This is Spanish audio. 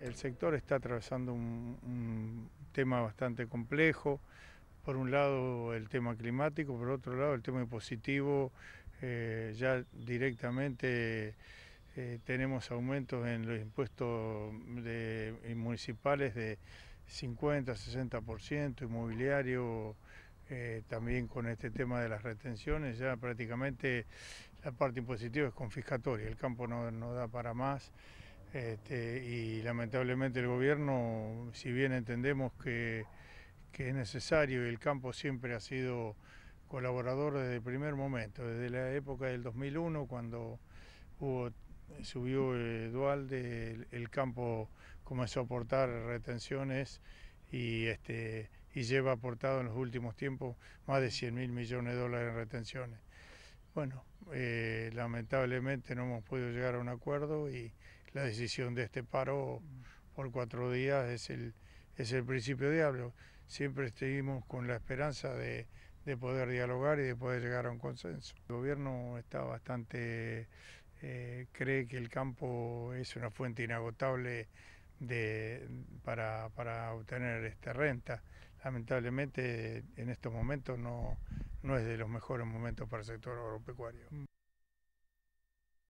el sector está atravesando un, tema bastante complejo. Por un lado el tema climático, por otro lado el tema impositivo. Eh, ya directamente eh, tenemos aumentos en los impuestos municipales de 50, 60%, inmobiliario, eh, también con este tema de las retenciones, ya prácticamente la parte impositiva es confiscatoria, el campo no da para más. Este, y lamentablemente el gobierno, si bien entendemos que, es necesario y el campo siempre ha sido colaborador desde el primer momento, desde la época del 2001 cuando hubo, subió eh, el Dualde, el, campo comenzó a aportar retenciones y, este, y lleva aportado en los últimos tiempos más de 100 mil millones de dólares en retenciones. Bueno, eh, lamentablemente no hemos podido llegar a un acuerdo y, la decisión de este paro por cuatro días es el, es el principio diablo. Siempre estuvimos con la esperanza de, poder dialogar y de poder llegar a un consenso. El gobierno está bastante, eh, cree que el campo es una fuente inagotable de, para, para, obtener esta renta. Lamentablemente en estos momentos no, no es de los mejores momentos para el sector agropecuario.